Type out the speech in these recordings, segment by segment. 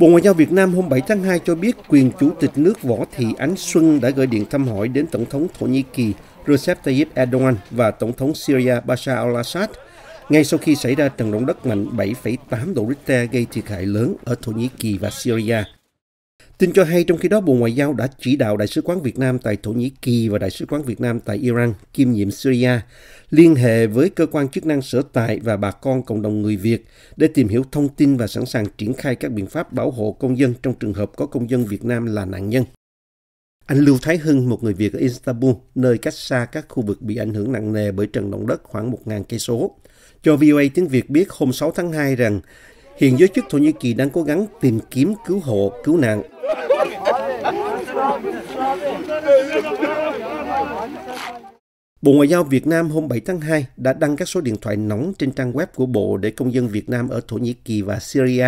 Bộ Ngoại giao Việt Nam hôm 7 tháng 2 cho biết quyền Chủ tịch nước Võ Thị Ánh Xuân đã gửi điện thăm hỏi đến Tổng thống Thổ Nhĩ Kỳ Recep Tayyip Erdogan và Tổng thống Syria Bashar al-Assad ngay sau khi xảy ra trận động đất mạnh 7,8 độ Richter gây thiệt hại lớn ở Thổ Nhĩ Kỳ và Syria. Tin cho hay trong khi đó Bộ Ngoại giao đã chỉ đạo Đại sứ quán Việt Nam tại Thổ Nhĩ Kỳ và Đại sứ quán Việt Nam tại Iran kiêm nhiệm Syria liên hệ với cơ quan chức năng sở tại và bà con cộng đồng người Việt để tìm hiểu thông tin và sẵn sàng triển khai các biện pháp bảo hộ công dân trong trường hợp có công dân Việt Nam là nạn nhân. Anh Lưu Thái Hưng, một người Việt ở Istanbul, nơi cách xa các khu vực bị ảnh hưởng nặng nề bởi trận động đất khoảng 1.000 cây số, cho VOA tiếng Việt biết hôm 6 tháng 2 rằng hiện giới chức Thổ Nhĩ Kỳ đang cố gắng tìm kiếm cứu hộ, cứu nạn Bộ Ngoại giao Việt Nam hôm 7 tháng 2 đã đăng các số điện thoại nóng trên trang web của Bộ để công dân Việt Nam ở Thổ Nhĩ Kỳ và Syria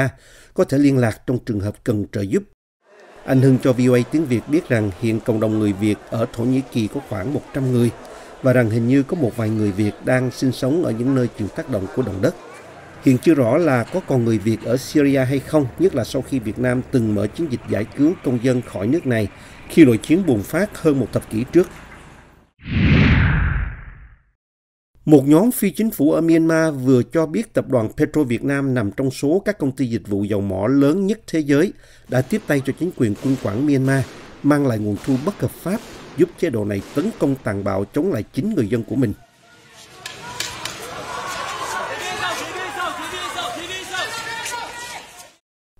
có thể liên lạc trong trường hợp cần trợ giúp. Anh Hưng cho VOA tiếng Việt biết rằng hiện cộng đồng người Việt ở Thổ Nhĩ Kỳ có khoảng 100 người và rằng hình như có một vài người Việt đang sinh sống ở những nơi chịu tác động của động đất. Hiện chưa rõ là có còn người Việt ở Syria hay không, nhất là sau khi Việt Nam từng mở chiến dịch giải cứu công dân khỏi nước này khi nội chiến bùng phát hơn một thập kỷ trước. Một nhóm phi chính phủ ở Myanmar vừa cho biết tập đoàn Petro Việt Nam nằm trong số các công ty dịch vụ dầu mỏ lớn nhất thế giới đã tiếp tay cho chính quyền quân quản Myanmar, mang lại nguồn thu bất hợp pháp, giúp chế độ này tấn công tàn bạo chống lại chính người dân của mình.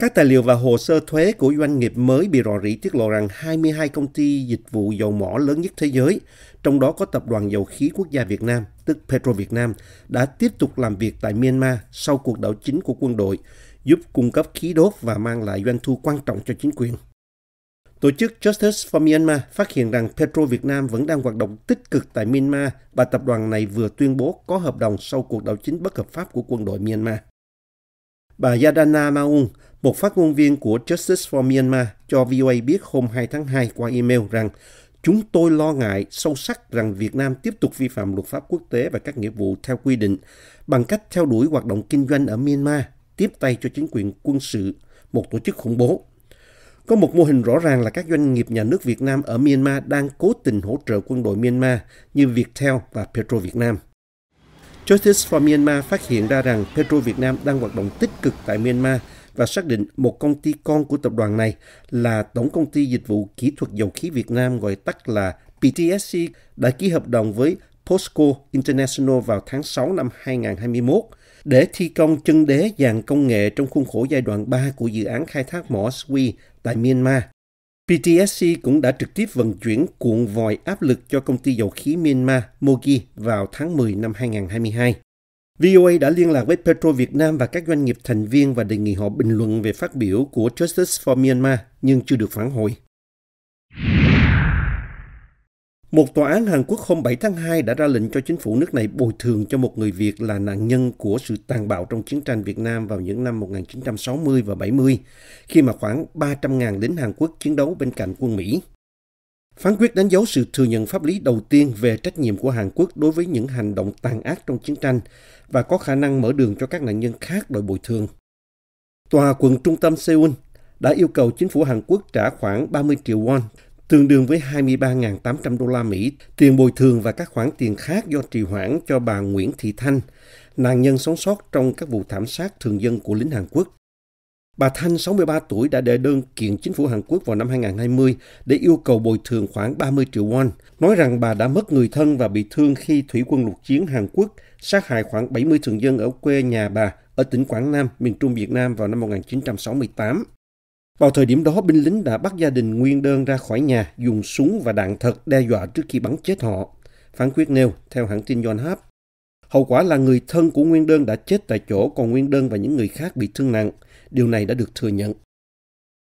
Các tài liệu và hồ sơ thuế của doanh nghiệp mới bị rò rỉ tiết lộ rằng 22 công ty dịch vụ dầu mỏ lớn nhất thế giới, trong đó có Tập đoàn Dầu khí Quốc gia Việt Nam, tức Petro Việt Nam, đã tiếp tục làm việc tại Myanmar sau cuộc đảo chính của quân đội, giúp cung cấp khí đốt và mang lại doanh thu quan trọng cho chính quyền. Tổ chức Justice for Myanmar phát hiện rằng Petro Việt Nam vẫn đang hoạt động tích cực tại Myanmar và tập đoàn này vừa tuyên bố có hợp đồng sau cuộc đảo chính bất hợp pháp của quân đội Myanmar. Bà Yadana Maung, một phát ngôn viên của Justice for Myanmar cho VOA biết hôm 2 tháng 2 qua email rằng Chúng tôi lo ngại sâu sắc rằng Việt Nam tiếp tục vi phạm luật pháp quốc tế và các nghĩa vụ theo quy định bằng cách theo đuổi hoạt động kinh doanh ở Myanmar, tiếp tay cho chính quyền quân sự, một tổ chức khủng bố. Có một mô hình rõ ràng là các doanh nghiệp nhà nước Việt Nam ở Myanmar đang cố tình hỗ trợ quân đội Myanmar như Viettel và Petro Việt Nam. Justice for Myanmar phát hiện ra rằng Petro Việt Nam đang hoạt động tích cực tại Myanmar và xác định một công ty con của tập đoàn này là Tổng công ty Dịch vụ Kỹ thuật Dầu khí Việt Nam gọi tắt là PTSC đã ký hợp đồng với POSCO International vào tháng 6 năm 2021 để thi công chân đế dàn công nghệ trong khuôn khổ giai đoạn 3 của dự án khai thác mỏ SWE tại Myanmar. PTSC cũng đã trực tiếp vận chuyển cuộn vòi áp lực cho công ty dầu khí Myanmar Mogi vào tháng 10 năm 2022. VOA đã liên lạc với Petro Việt Nam và các doanh nghiệp thành viên và đề nghị họ bình luận về phát biểu của Justice for Myanmar nhưng chưa được phản hồi. Một tòa án Hàn Quốc hôm 7 tháng 2 đã ra lệnh cho chính phủ nước này bồi thường cho một người Việt là nạn nhân của sự tàn bạo trong chiến tranh Việt Nam vào những năm 1960 và 70, khi mà khoảng 300.000 lính Hàn Quốc chiến đấu bên cạnh quân Mỹ. Phán quyết đánh dấu sự thừa nhận pháp lý đầu tiên về trách nhiệm của Hàn Quốc đối với những hành động tàn ác trong chiến tranh và có khả năng mở đường cho các nạn nhân khác đòi bồi thường. Tòa quận trung tâm Seoul đã yêu cầu chính phủ Hàn Quốc trả khoảng 30 triệu won, tương đương với 23.800 đô la Mỹ, tiền bồi thường và các khoản tiền khác do trì hoãn cho bà Nguyễn Thị Thanh, nạn nhân sống sót trong các vụ thảm sát thường dân của lính Hàn Quốc. Bà Thanh, 63 tuổi, đã đệ đơn kiện chính phủ Hàn Quốc vào năm 2020 để yêu cầu bồi thường khoảng 30 triệu won, nói rằng bà đã mất người thân và bị thương khi thủy quân lục chiến Hàn Quốc sát hại khoảng 70 thường dân ở quê nhà bà ở tỉnh Quảng Nam, miền Trung Việt Nam vào năm 1968. Vào thời điểm đó, binh lính đã bắt gia đình Nguyên Đơn ra khỏi nhà, dùng súng và đạn thật đe dọa trước khi bắn chết họ. Phán quyết nêu, theo hãng tin John Hap, hậu quả là người thân của Nguyên Đơn đã chết tại chỗ, còn Nguyên Đơn và những người khác bị thương nặng. Điều này đã được thừa nhận.